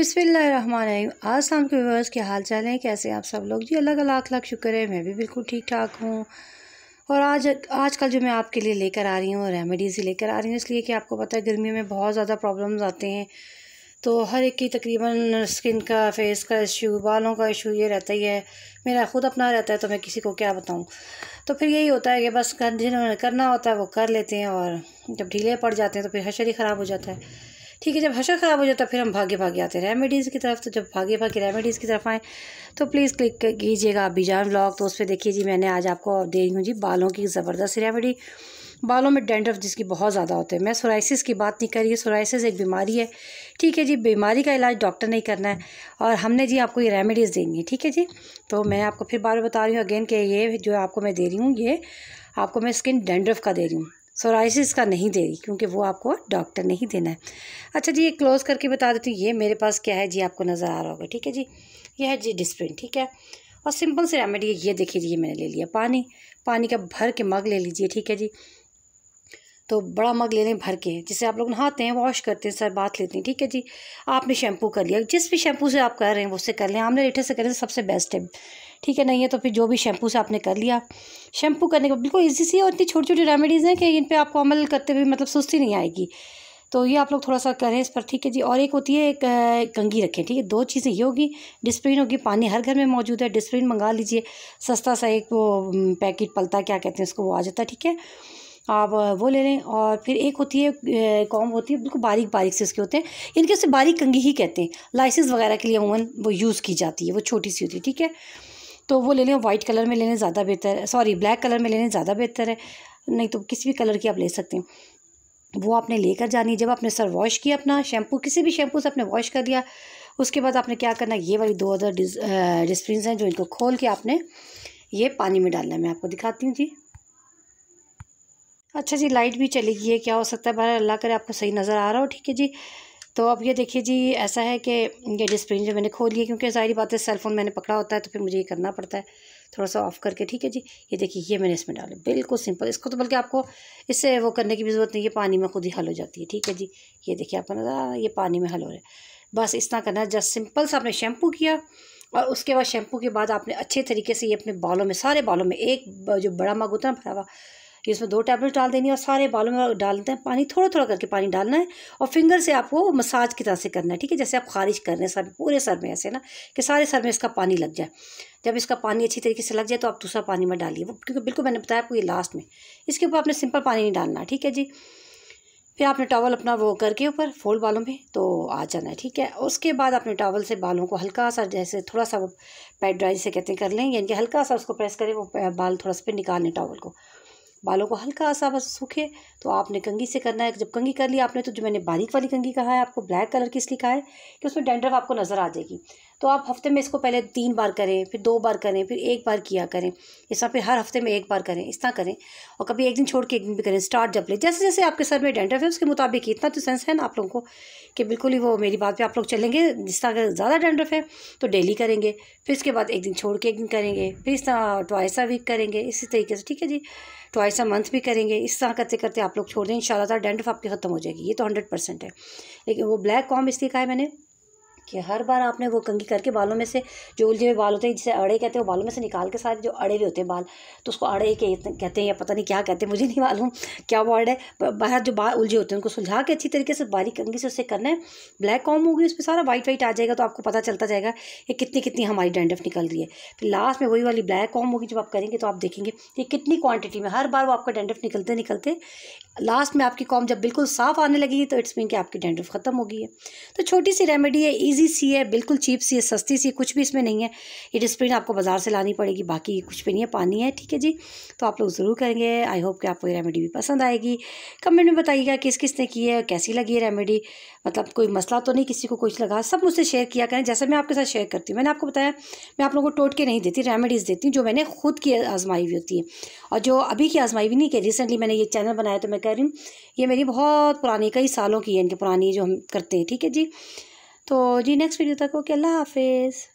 आज शाम के व्यवर्स के हाल चाल हैं कैसे आप सब लोग जी अलग अलग लाख शुक्र है मैं भी बिल्कुल ठीक ठाक हूँ और आज आजकल जो मैं आपके लिए लेकर आ रही हूँ रेमेडीज़ ही लेकर आ रही हूँ इसलिए कि आपको पता है गर्मियों में बहुत ज़्यादा प्रॉब्लम्स आते हैं तो हर एक की तकरीबन स्किन का फेस का इशू बालों का इशू ये रहता ही है मेरा खुद अपना रहता है तो मैं किसी को क्या बताऊँ तो फिर यही होता है कि बस जिन्होंने करना होता है वो कर लेते हैं और जब ढीले पड़ जाते हैं तो फिर हशर ही ख़राब हो जाता है ठीक है जब हशर ख़राब हो जाता तो है फिर हम भागे भागे आते हैं रेमेडीज़ की तरफ तो जब भागे भागे रेमेडीज़ की तरफ आएँ तो प्लीज़ क्लिक कीजिएगा बीजान ब्लॉग तो उस पर देखिए जी मैंने आज आपको दे रही हूँ जी बालों की ज़बरदस्त रेमेडी बालों में डेंड्रफ जिसकी बहुत ज़्यादा होते हैं मैं सोराइसिस की बात नहीं कर रही सोराइसिस एक बीमारी है ठीक है जी बीमारी का इलाज डॉक्टर नहीं करना है और हमने जी आपको ये रेमेडीज़ देनी है ठीक है जी तो मैं आपको फिर बार बता रही हूँ अगेन कि ये जो आपको मैं दे रही हूँ ये आपको मैं स्किन डेंड्रफ का दे रही हूँ सोराइसिस का नहीं दे रही क्योंकि वो आपको डॉक्टर नहीं देना है अच्छा जी ये क्लोज़ करके बता देती हूँ ये मेरे पास क्या है जी आपको नज़र आ रहा होगा ठीक है जी ये है जी डिस्प्रिन ठीक है और सिंपल से रेमेडी ये देखिए जी ये मैंने ले लिया पानी पानी का भर के मग ले लीजिए ठीक है जी तो बड़ा मग ले लें भर के जिसे आप लोग नहाते हैं वॉश करते हैं सर बात लेते हैं ठीक है जी आपने शैम्पू कर लिया जिस भी शैम्पू से आप कर रहे हैं उससे कर लें आमले रेठे से करें सबसे बेस्ट है ठीक है नहीं है तो फिर जो भी शैम्पू से आपने कर लिया शैम्पू करने के बिल्कुल ईजी सी और इतनी छोटी छोटी रेमेडीज़ हैं कि इन पर आपको अमल करते हुए मतलब सुस्ती नहीं आएगी तो ये आप लोग थोड़ा सा करें इस पर ठीक है जी और एक होती है एक कंगी रखें ठीक है दो चीज़ें ये होगी डिस्प्रिन होगी पानी हर घर में मौजूद है डिस्प्रिन मंगा लीजिए सस्ता सा एक वो पैकेट पलता क्या कहते हैं उसको वो आ जाता है ठीक है आप वो ले लें और फिर एक होती है कॉम होती है बिल्कुल बारीक बारीक से उसके होते हैं इनके उसे बारीक कंगी ही कहते हैं लाइसेंस वगैरह के लिए अमूमन वो यूज़ की जाती है वो छोटी सी होती है ठीक है तो वो ले लें वाइट कलर में लेने ज़्यादा बेहतर है सॉरी ब्लैक कलर में लेने ज़्यादा बेहतर है नहीं तो किसी भी कलर की आप ले सकते हैं वो आपने लेकर जानी जब आपने सर वॉश किया अपना शैम्पू किसी भी शैम्पू से आपने वॉश कर दिया उसके बाद आपने क्या करना ये वाली दो अदर डिस्प्रिंस हैं जो इनको खोल के आपने ये पानी में डालना है मैं आपको दिखाती हूँ जी अच्छा जी लाइट भी चली गई है क्या हो सकता है बहर अल्लाह करे आपको सही नज़र आ रहा हो ठीक है जी तो अब ये देखिए जी ऐसा है कि ये डिस्प्रिन जो मैंने खोल लिया क्योंकि सारी बात है सेलफ़ोन मैंने पकड़ा होता है तो फिर मुझे ये करना पड़ता है थोड़ा सा ऑफ़ करके ठीक है जी ये देखिए ये मैंने इसमें डाला बिल्कुल सिंपल इसको तो बल्कि आपको इससे वो करने की भी ज़रूरत नहीं है पानी में खुद ही हल हो जाती है ठीक है जी ये देखिए आपको नज़र आ ये पानी में हल हो रहा है बस इस तरह करना जस्ट सिंपल सा आपने शैम्पू किया और उसके बाद शैम्पू के बाद आपने अच्छे तरीके से ये अपने बालों में सारे बालों में एक जो बड़ा मग होता है भरा हुआ इसमें दो टैबलेट डाल देनी है और सारे बालों में डालते हैं पानी थोड़ा थोड़ा करके पानी डालना है और फिंगर से आपको मसाज की तरह से करना है ठीक है जैसे आप खारिज कर रहे हैं सर पूरे सर में ऐसे ना कि सारे सर में इसका पानी लग जाए जब इसका पानी अच्छी तरीके से लग जाए तो आप दूसरा पानी में डालिए वो क्योंकि बिल्कुल मैंने बताया आपको ये लास्ट में इसके ऊपर आपने सिंपल पानी नहीं डालना ठीक है जी फिर आपने टॉवल अपना वो करके ऊपर फोल्ड बालों में तो आ जाना है ठीक है उसके बाद आपने टॉवल से बालों को हल्का सा जैसे थोड़ा सा वो पैड ड्राई से कहते हैं कर लें यानी कि हल्का सा उसको प्रेस करें वो बाल थोड़ा सा फिर निकाल लें टॉवल को बालों को हल्का सा बस सूखे तो आपने कंगी से करना है जब कंगी कर ली आपने तो जो मैंने बारीक वाली कंगी कहा है आपको ब्लैक कलर की इसलिए कहा है कि उसमें डेंडर आपको नज़र आ जाएगी तो आप हफ्ते में इसको पहले तीन बार करें फिर दो बार करें फिर एक बार किया करें इस तरह फिर हर हफ्ते में एक बार करें इस तरह करें और कभी एक दिन छोड़ के एक दिन भी करें स्टार्ट जब लें जैसे जैसे आपके सर में डेंड्रफ है उसके मुताबिक इतना तो सेंस है ना आप लोगों को कि बिल्कुल ही वो मेरी बात पर आप लोग चलेंगे जिस तरह अगर ज़्यादा डेंडफ है तो डेली करेंगे फिर इसके बाद एक दिन छोड़ के एक दिन करेंगे फिर इस तरह ट्वाइस अ वीक करेंगे इसी तरीके से ठीक है जी ट्वाइस अ मंथ भी करेंगे इस तरह करते करते आप लोग छोड़ दें इन शाला डेंड्रफ आपकी ख़त्म हो जाएगी ये तो हंड्रेड परसेंट है लेकिन वो ब्लैक कॉम इसलिए कहा है मैंने कि हर बार आपने वो कंघी करके बालों में से जो उलझे हुए बाल होते हैं जिसे अड़े कहते हैं वो बालों में से निकाल के सारे जो अड़े हुए होते हैं बाल तो उसको अड़े के कहते हैं या पता नहीं क्या कहते हैं मुझे नहीं मालूम क्या वर्ड है बाहर जो बाल उलझे होते हैं उनको सुलझा के अच्छी तरीके से बारीक कंघी से उससे करना है ब्लैक कॉम होगी उस पर सारा वाइट वाइट आ जाएगा तो आपको पता चलता जाएगा कि कितनी कितनी हमारी डेंडफ निकल रही है फिर लास्ट में वही वाली ब्लैक कॉम होगी जब आप करेंगे तो आप देखेंगे कि कितनी क्वान्टिटी में हर बार वो आपका डेंडफ निकलते निकलते लास्ट में आपकी कॉम जब बिल्कुल साफ आने लगेगी तो इट्स मीन कि आपकी डेंडफ खत्म होगी है तो छोटी सी रेमेडी है ईजी ईजी सी है बिल्कुल चीप सी है सस्ती सी है कुछ भी इसमें नहीं है ये डिस्प्रिन आपको बाज़ार से लानी पड़ेगी बाकी कुछ भी नहीं है पानी है ठीक है जी तो आप लोग ज़रूर करेंगे आई होप कि आपको ये रेमेडी भी पसंद आएगी कमेंट में बताइएगा किस किसने की है कैसी लगी है रेमेडी मतलब कोई मसला तो नहीं किसी को कुछ लगा सब मुझसे शेयर किया करें जैसे मैं आपके साथ शेयर करती हूँ मैंने आपको बताया मैं आप लोगों को टोट के नहीं देती रेमेडीज़ देती हूँ जो मैंने खुद की आजमाई हुई होती है और जो अभी की आजमाई भी नहीं की रिसेंटली मैंने ये चैनल बनाया तो मैं कह रही हूँ ये मेरी बहुत पुरानी कई सालों की है इनकी पुरानी जो हम करते हैं ठीक है जी तो जी नेक्स्ट वीडियो तक ओके अल्लाह हाफिज़